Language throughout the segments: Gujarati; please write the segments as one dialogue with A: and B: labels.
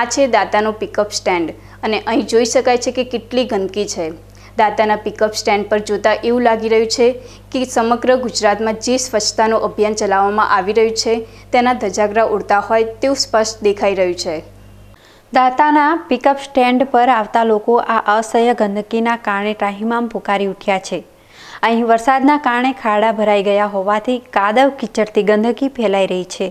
A: આ છે દાતાનો પિકઅપ સ્ટેન્ડ અને અહીં જોઈ શકાય છે કે કેટલી ગંદકી છે દાતાના પિકઅપ સ્ટેન્ડ પર જોતાં એવું લાગી રહ્યું છે કે સમગ્ર ગુજરાતમાં જે સ્વચ્છતાનું અભિયાન ચલાવવામાં આવી રહ્યું છે તેના ધજાગરા ઉડતા હોય તેવું સ્પષ્ટ દેખાઈ રહ્યું છે
B: દાતાના પિકઅપ સ્ટેન્ડ પર આવતા લોકો આ અસહ્ય ગંદકીના કારણે ત્રાહિમામ પુકારી ઉઠ્યા છે અહીં વરસાદના કારણે ખાડા ભરાઈ ગયા હોવાથી કાદવ કિચડથી ગંદકી ફેલાઈ રહી છે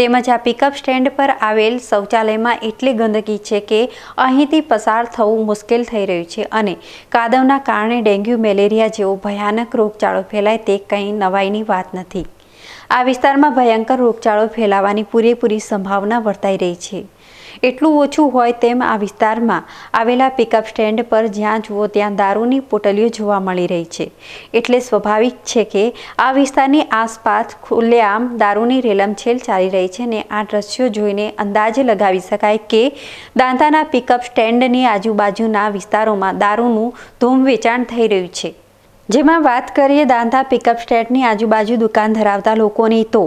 B: તેમજ આ પિકઅપ સ્ટેન્ડ પર આવેલ શૌચાલયમાં એટલી ગંદકી છે કે અહીંથી પસાર થવું મુશ્કેલ થઈ રહ્યું છે અને કાદવના કારણે ડેન્ગ્યુ મેલેરિયા જેવો ભયાનક રોગચાળો ફેલાય તે કંઈ નવાઈની વાત નથી આ વિસ્તારમાં ભયંકર રોગચાળો ફેલાવાની પૂરેપૂરી સંભાવના વર્તાઈ રહી છે એટલું ઓછું હોય તેમ આ વિસ્તારમાં આવેલા પિકઅપ સ્ટેન્ડ પર જ્યાં જુઓ ત્યાં દારૂની પોટલીઓ જોવા મળી રહી છે એટલે સ્વાભાવિક છે કે આ વિસ્તારની આસપાસ ખુલ્લેઆમ દારૂની રેલમછેલ ચાલી રહી છે ને આ દ્રશ્યો જોઈને અંદાજ લગાવી શકાય કે દાંતાના પિકઅપ સ્ટેન્ડની આજુબાજુના વિસ્તારોમાં દારૂનું ધૂમ વેચાણ થઈ રહ્યું છે જેમાં વાત કરીએ દાંધા પિકઅપ સ્ટેટની આજુબાજુ દુકાન ધરાવતા લોકોની તો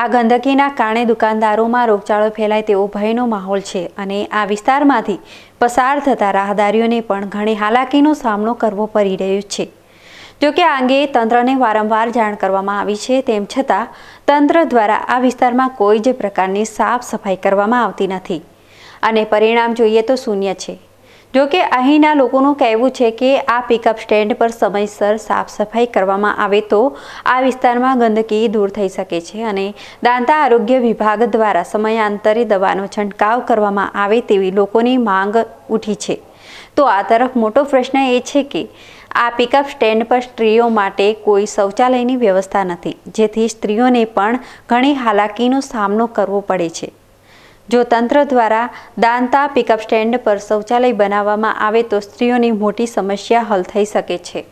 B: આ ગંદકીના કારણે દુકાનદારોમાં રોગચાળો ફેલાય તેવો ભયનો માહોલ છે અને આ વિસ્તારમાંથી પસાર થતા રાહદારીઓને પણ ઘણી હાલાકીનો સામનો કરવો પડી રહ્યો છે જોકે આ અંગે તંત્રને વારંવાર જાણ કરવામાં આવી છે તેમ છતાં તંત્ર દ્વારા આ વિસ્તારમાં કોઈ જ પ્રકારની સાફ સફાઈ કરવામાં આવતી નથી અને પરિણામ જોઈએ તો શૂન્ય છે જો કે અહીંના લોકોનું કહેવું છે કે આ પિકઅપ સ્ટેન્ડ પર સમયસર સાફ સફાઈ કરવામાં આવે તો આ વિસ્તારમાં ગંદકી દૂર થઈ શકે છે અને દાંતા આરોગ્ય વિભાગ દ્વારા સમયાંતરે દવાનો છંટકાવ કરવામાં આવે તેવી લોકોની માંગ ઉઠી છે તો આ તરફ મોટો પ્રશ્ન એ છે કે આ પિકઅપ સ્ટેન્ડ પર સ્ત્રીઓ માટે કોઈ શૌચાલયની વ્યવસ્થા નથી જેથી સ્ત્રીઓને પણ ઘણી હાલાકીનો સામનો કરવો પડે છે જો તંત્ર દ્વારા દાંતા પિકઅપ સ્ટેન્ડ પર શૌચાલય બનાવવામાં આવે તો સ્ત્રીઓની મોટી સમસ્યા હલ થઈ શકે છે